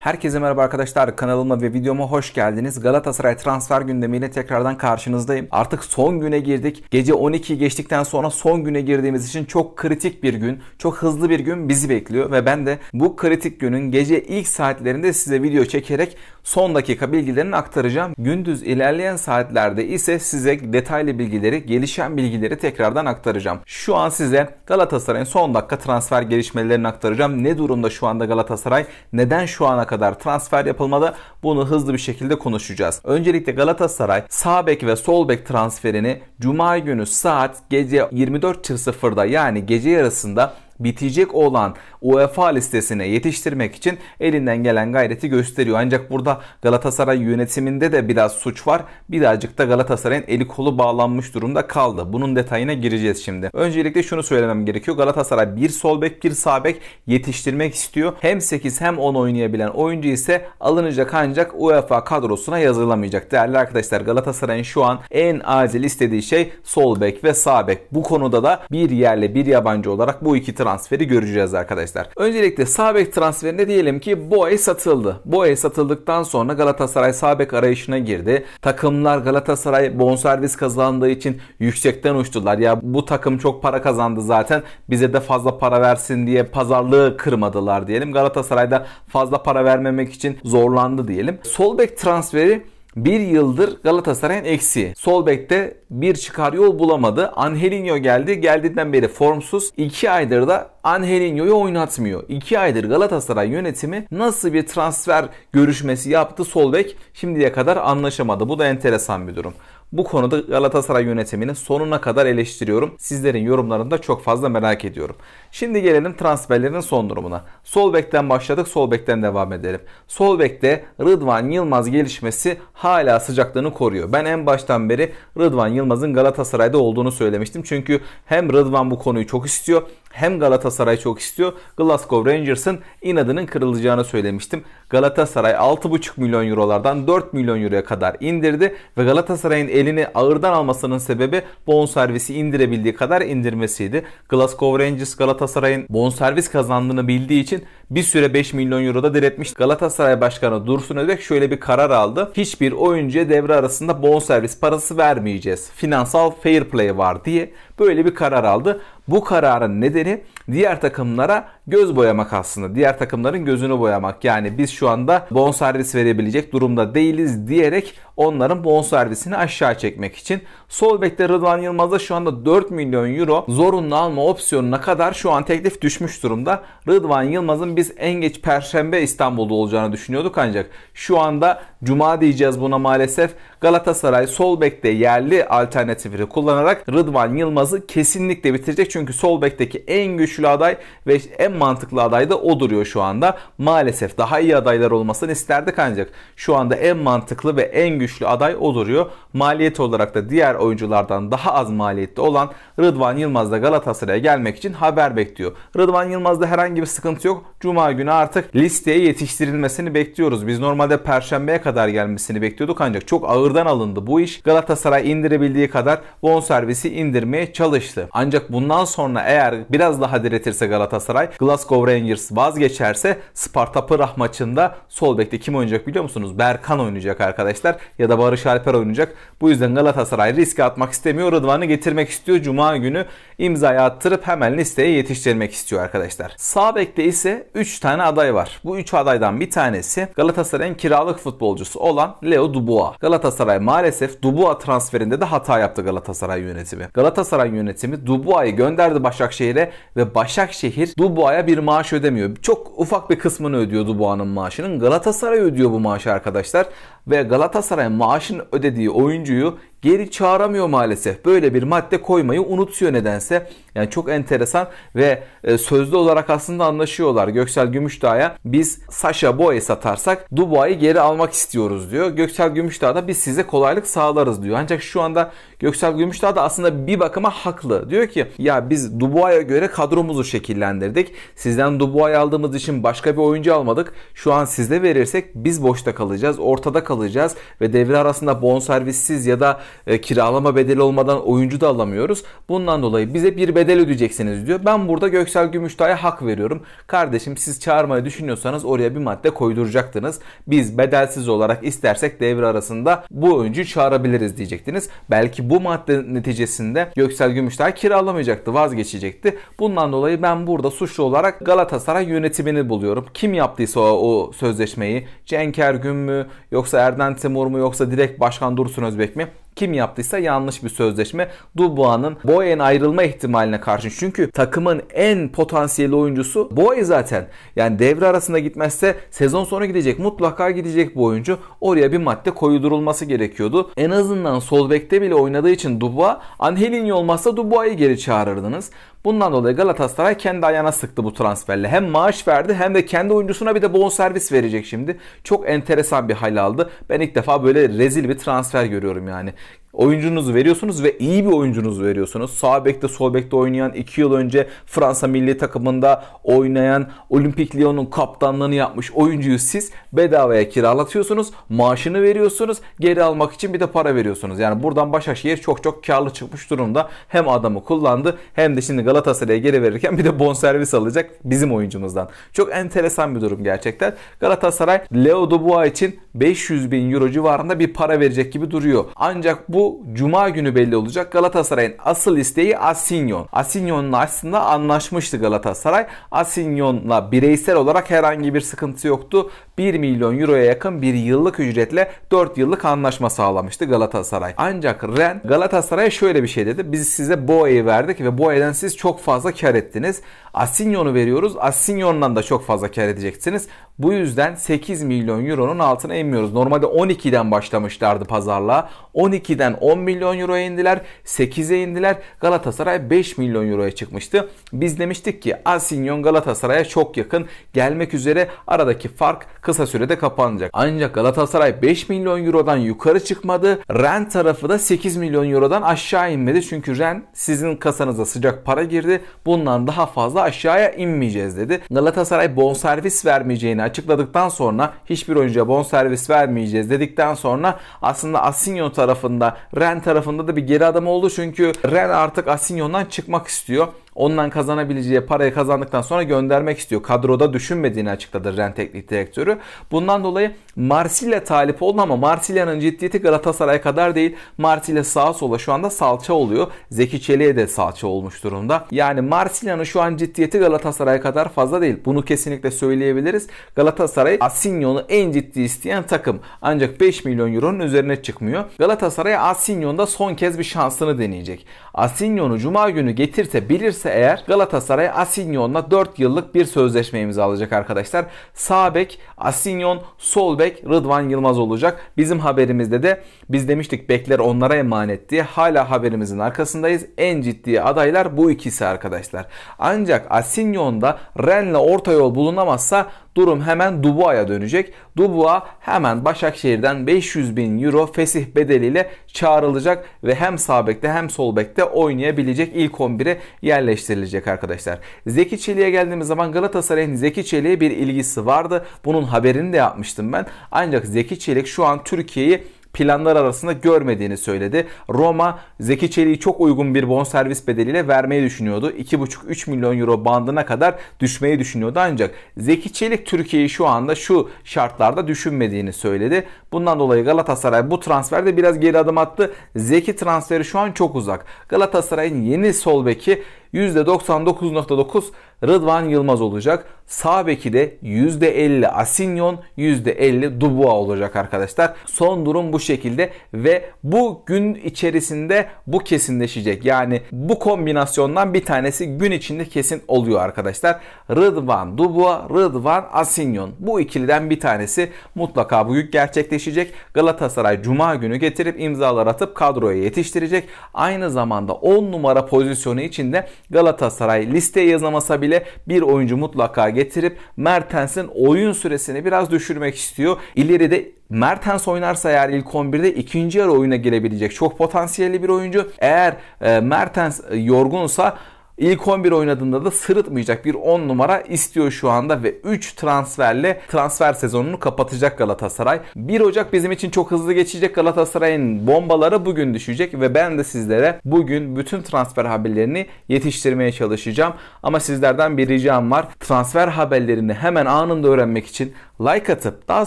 Herkese merhaba arkadaşlar kanalıma ve videoma hoş geldiniz. Galatasaray transfer gündemiyle tekrardan karşınızdayım. Artık son güne girdik. Gece 12 geçtikten sonra son güne girdiğimiz için çok kritik bir gün, çok hızlı bir gün bizi bekliyor ve ben de bu kritik günün gece ilk saatlerinde size video çekerek son dakika bilgilerini aktaracağım. Gündüz ilerleyen saatlerde ise size detaylı bilgileri, gelişen bilgileri tekrardan aktaracağım. Şu an size Galatasaray'ın son dakika transfer gelişmelerini aktaracağım. Ne durumda şu anda Galatasaray? Neden şu ana kadar transfer yapılmadı? Bunu hızlı bir şekilde konuşacağız. Öncelikle Galatasaray sağ bek ve sol bek transferini cuma günü saat gece 24.00'da yani gece yarısında bitecek olan UEFA listesine yetiştirmek için elinden gelen gayreti gösteriyor. Ancak burada Galatasaray yönetiminde de biraz suç var. Birazcık da Galatasaray'ın eli kolu bağlanmış durumda kaldı. Bunun detayına gireceğiz şimdi. Öncelikle şunu söylemem gerekiyor. Galatasaray bir sol bek bir sağ bek yetiştirmek istiyor. Hem 8 hem 10 oynayabilen oyuncu ise alınacak ancak UEFA kadrosuna yazılamayacak. Değerli arkadaşlar Galatasaray'ın şu an en acil istediği şey sol bek ve sağ bek. Bu konuda da bir yerli bir yabancı olarak bu iki transfer transferi göreceğiz arkadaşlar. Öncelikle sağ transferinde diyelim ki Boe satıldı. Boe satıldıktan sonra Galatasaray sağ arayışına girdi. Takımlar Galatasaray bonservis kazandığı için yüksekten uçtular. Ya bu takım çok para kazandı zaten. Bize de fazla para versin diye pazarlığı kırmadılar diyelim. Galatasaray da fazla para vermemek için zorlandı diyelim. solbek transferi bir yıldır Galatasaray'ın eksi. Sol bekte bir çıkar yol bulamadı. Angelinho geldi. Geldiğinden beri formsuz. 2 aydır da Angelinho'yu oynatmıyor. 2 aydır Galatasaray yönetimi nasıl bir transfer görüşmesi yaptı sol bek şimdiye kadar anlaşamadı. Bu da enteresan bir durum. Bu konuda Galatasaray yönetimini sonuna kadar eleştiriyorum. Sizlerin yorumlarını da çok fazla merak ediyorum. Şimdi gelelim transferlerin son durumuna. Sol bekten başladık, sol bekten devam edelim. Sol bekte Rıdvan Yılmaz gelişmesi hala sıcaklığını koruyor. Ben en baştan beri Rıdvan Yılmaz'ın Galatasaray'da olduğunu söylemiştim. Çünkü hem Rıdvan bu konuyu çok istiyor hem Galatasaray çok istiyor. Glasgow Rangers'ın inadının kırılacağını söylemiştim. Galatasaray 6,5 milyon eurolardan 4 milyon euroya kadar indirdi ve Galatasaray'ın elini ağırdan almasının sebebi bonservisi indirebildiği kadar indirmesiydi. Glasgow Rangers Galatasaray'ın bonservis kazandığını bildiği için bir süre 5 milyon euroda diretmiş. Galatasaray Başkanı Dursun Özbek şöyle bir karar aldı. Hiçbir oyuncuya devre arasında bonservis parası vermeyeceğiz. Finansal fair play var diye böyle bir karar aldı. Bu kararın nedeni diğer takımlara göz boyamak aslında. Diğer takımların gözünü boyamak. Yani biz şu anda bonservis verebilecek durumda değiliz diyerek onların bonservisini aşağı çekmek için. Sol bekte Rıdvan Yılmaz'a şu anda 4 milyon euro zorunlu alma opsiyonuna kadar şu an teklif düşmüş durumda. Rıdvan Yılmaz'ın biz en geç Perşembe İstanbul'da olacağını düşünüyorduk ancak şu anda Cuma diyeceğiz buna maalesef. Galatasaray sol bekte yerli alternatifini kullanarak Rıdvan Yılmaz'ı kesinlikle bitirecek. Çünkü sol bekteki en güçlü görüşlü aday ve en mantıklı aday da o duruyor şu anda. Maalesef daha iyi adaylar olmasını isterdik ancak şu anda en mantıklı ve en güçlü aday o duruyor. Maliyet olarak da diğer oyunculardan daha az maliyette olan Rıdvan Yılmaz da Galatasaray'a gelmek için haber bekliyor. Rıdvan Yılmaz'da herhangi bir sıkıntı yok. Cuma günü artık listeye yetiştirilmesini bekliyoruz. Biz normalde perşembeye kadar gelmesini bekliyorduk ancak çok ağırdan alındı bu iş. Galatasaray indirebildiği kadar bonservisi indirmeye çalıştı. Ancak bundan sonra eğer biraz daha diretirse Galatasaray, Glasgow Rangers vazgeçerse Sparta Pırah maçında sol bekte kim oynayacak biliyor musunuz? Berkan oynayacak arkadaşlar ya da Barış Alper oynayacak. Bu yüzden Galatasaray riske atmak istemiyor. Rıdvan'ı getirmek istiyor. Cuma günü imzayı attırıp hemen listeye yetiştirmek istiyor arkadaşlar. Sağ bekte ise 3 tane aday var. Bu 3 adaydan bir tanesi Galatasaray'ın kiralık futbolcusu olan Leo Dubois. Galatasaray maalesef Dubois transferinde de hata yaptı Galatasaray yönetimi. Galatasaray yönetimi Dubois'ı gönderdi Başakşehir'e ve Başakşehir Dubois'a bir maaş ödemiyor. Çok ufak bir kısmını ödüyor Dubois'ın maaşının. Galatasaray ödüyor bu maaşı arkadaşlar. Ve Galatasaray maaşın ödediği oyuncuyu geri çağıramıyor maalesef. Böyle bir madde koymayı unutuyor nedense. Yani çok enteresan ve e, sözlü olarak aslında anlaşıyorlar. Göksel Gümüşdağ'a biz Sasha Boyu satarsak Dubois'ı geri almak istiyoruz diyor. Göksel Gümüşdağ da biz size kolaylık sağlarız diyor. Ancak şu anda Göksel Gümüşdağ da aslında bir bakıma haklı. Diyor ki ya biz Dubois'a göre kadromuzu şekillendirdik. Sizden Dubois'ı aldığımız için başka bir oyuncu almadık. Şu an sizde verirsek biz boşta kalacağız, ortada kalacağız ve devre arasında bonservissiz ya da e, kiralama bedeli olmadan oyuncu da alamıyoruz. Bundan dolayı bize bir bedel ödeyeceksiniz diyor. Ben burada Göksel Gümüşdağ'a hak veriyorum. Kardeşim siz çağırmayı düşünüyorsanız oraya bir madde koyduracaktınız. Biz bedelsiz olarak istersek devre arasında bu oyuncuyu çağırabiliriz diyecektiniz. Belki bu madde neticesinde Göksel Gümüşler kiralamayacaktı, vazgeçecekti. Bundan dolayı ben burada suçlu olarak Galatasaray yönetimini buluyorum. Kim yaptıysa o, o sözleşmeyi, Cenk Ergün mü, yoksa Erden Timur mu, yoksa direkt Başkan Dursun Özbek mi? kim yaptıysa yanlış bir sözleşme. Dubois'ın Boye'nin ayrılma ihtimaline karşın Çünkü takımın en potansiyeli oyuncusu Boye zaten. Yani devre arasında gitmezse sezon sonu gidecek. Mutlaka gidecek bu oyuncu. Oraya bir madde koydurulması gerekiyordu. En azından sol bekte bile oynadığı için Dubois, Angelinho olmazsa Dubois'ı geri çağırırdınız. Bundan dolayı Galatasaray kendi ayağına sıktı bu transferle. Hem maaş verdi hem de kendi oyuncusuna bir de bonservis verecek şimdi. Çok enteresan bir hal aldı. Ben ilk defa böyle rezil bir transfer görüyorum yani oyuncunuzu veriyorsunuz ve iyi bir oyuncunuzu veriyorsunuz. Sağ bekte sol bekte oynayan 2 yıl önce Fransa milli takımında oynayan Olimpik Lyon'un kaptanlığını yapmış oyuncuyu siz bedavaya kiralatıyorsunuz. Maaşını veriyorsunuz. Geri almak için bir de para veriyorsunuz. Yani buradan Başakşehir çok çok karlı çıkmış durumda. Hem adamı kullandı hem de şimdi Galatasaray'a geri verirken bir de bonservis alacak bizim oyuncumuzdan. Çok enteresan bir durum gerçekten. Galatasaray Leo Dubois için 500 bin euro civarında bir para verecek gibi duruyor. Ancak bu cuma günü belli olacak. Galatasaray'ın asıl isteği Asinyon. Asinyon'la aslında anlaşmıştı Galatasaray. Asinyon'la bireysel olarak herhangi bir sıkıntı yoktu. 1 milyon euroya yakın bir yıllık ücretle 4 yıllık anlaşma sağlamıştı Galatasaray. Ancak Ren Galatasaray'a şöyle bir şey dedi. Biz size Boe'yi verdik ve Boe'den siz çok fazla kar ettiniz. Asinyon'u veriyoruz. Asinyon'dan da çok fazla kar edeceksiniz. Bu yüzden 8 milyon euronun altına bilmiyoruz. Normalde 12'den başlamışlardı pazarla. 12'den 10 milyon euroya indiler. 8'e indiler. Galatasaray 5 milyon euroya çıkmıştı. Biz demiştik ki Asinyon Galatasaray'a çok yakın gelmek üzere aradaki fark kısa sürede kapanacak. Ancak Galatasaray 5 milyon eurodan yukarı çıkmadı. Ren tarafı da 8 milyon eurodan aşağı inmedi. Çünkü Ren sizin kasanıza sıcak para girdi. Bundan daha fazla aşağıya inmeyeceğiz dedi. Galatasaray bonservis vermeyeceğini açıkladıktan sonra hiçbir oyuncuya bonservis servis vermeyeceğiz dedikten sonra aslında Asinio tarafında Ren tarafında da bir geri adım oldu. Çünkü Ren artık Asinio'dan çıkmak istiyor. Ondan kazanabileceği parayı kazandıktan sonra göndermek istiyor. Kadroda düşünmediğini açıkladı Ren teknik direktörü. Bundan dolayı Marsilya talip oldu ama Marsilya'nın ciddiyeti Galatasaray kadar değil. Marsilya sağa sola şu anda salça oluyor. Zeki Çelik'e de salça olmuş durumda. Yani Marsilya'nın şu an ciddiyeti Galatasaray kadar fazla değil. Bunu kesinlikle söyleyebiliriz. Galatasaray Asinyon'u en ciddi isteyen takım. Ancak 5 milyon euronun üzerine çıkmıyor. Galatasaray Asinyon'da son kez bir şansını deneyecek. Asinyon'u cuma günü getirse bilirse olursa eğer Galatasaray Asinyon'la 4 yıllık bir sözleşme imzalayacak arkadaşlar. Sağ bek Asinyon, sol bek Rıdvan Yılmaz olacak. Bizim haberimizde de biz demiştik bekler onlara emanetti. hala haberimizin arkasındayız. En ciddi adaylar bu ikisi arkadaşlar. Ancak Asinyon'da Ren'le orta yol bulunamazsa durum hemen Dubois'a dönecek. Dubois hemen Başakşehir'den 500 bin euro fesih bedeliyle çağrılacak ve hem sağ bekte hem sol bekte oynayabilecek ilk 11'e yerleştirilecek arkadaşlar. Zeki Çelik'e geldiğimiz zaman Galatasaray'ın Zeki Çelik'e bir ilgisi vardı. Bunun haberini de yapmıştım ben. Ancak Zeki Çelik şu an Türkiye'yi planlar arasında görmediğini söyledi. Roma Zeki Çelik'i çok uygun bir bonservis bedeliyle vermeyi düşünüyordu. 2,5-3 milyon euro bandına kadar düşmeyi düşünüyordu ancak Zeki Çelik Türkiye'yi şu anda şu şartlarda düşünmediğini söyledi. Bundan dolayı Galatasaray bu transferde biraz geri adım attı. Zeki transferi şu an çok uzak. Galatasaray'ın yeni sol beki %99.9 Rıdvan Yılmaz olacak. Sağ beki de %50 Asinyon, %50 Dubua olacak arkadaşlar. Son durum bu şekilde ve bu gün içerisinde bu kesinleşecek. Yani bu kombinasyondan bir tanesi gün içinde kesin oluyor arkadaşlar. Rıdvan Dubua, Rıdvan Asinyon. Bu ikiliden bir tanesi mutlaka bugün gerçekleşecek. Galatasaray Cuma günü getirip imzalar atıp kadroya yetiştirecek. Aynı zamanda 10 numara pozisyonu içinde Galatasaray listeye yazamasa bile bile bir oyuncu mutlaka getirip Mertens'in oyun süresini biraz düşürmek istiyor. İleride Mertens oynarsa eğer ilk 11'de ikinci yarı oyuna girebilecek çok potansiyelli bir oyuncu. Eğer e, Mertens e, yorgunsa İlk 11 oynadığında da sırıtmayacak bir 10 numara istiyor şu anda ve 3 transferle transfer sezonunu kapatacak Galatasaray. 1 Ocak bizim için çok hızlı geçecek Galatasaray'ın bombaları bugün düşecek ve ben de sizlere bugün bütün transfer haberlerini yetiştirmeye çalışacağım. Ama sizlerden bir ricam var. Transfer haberlerini hemen anında öğrenmek için like atıp daha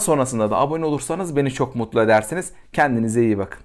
sonrasında da abone olursanız beni çok mutlu edersiniz. Kendinize iyi bakın.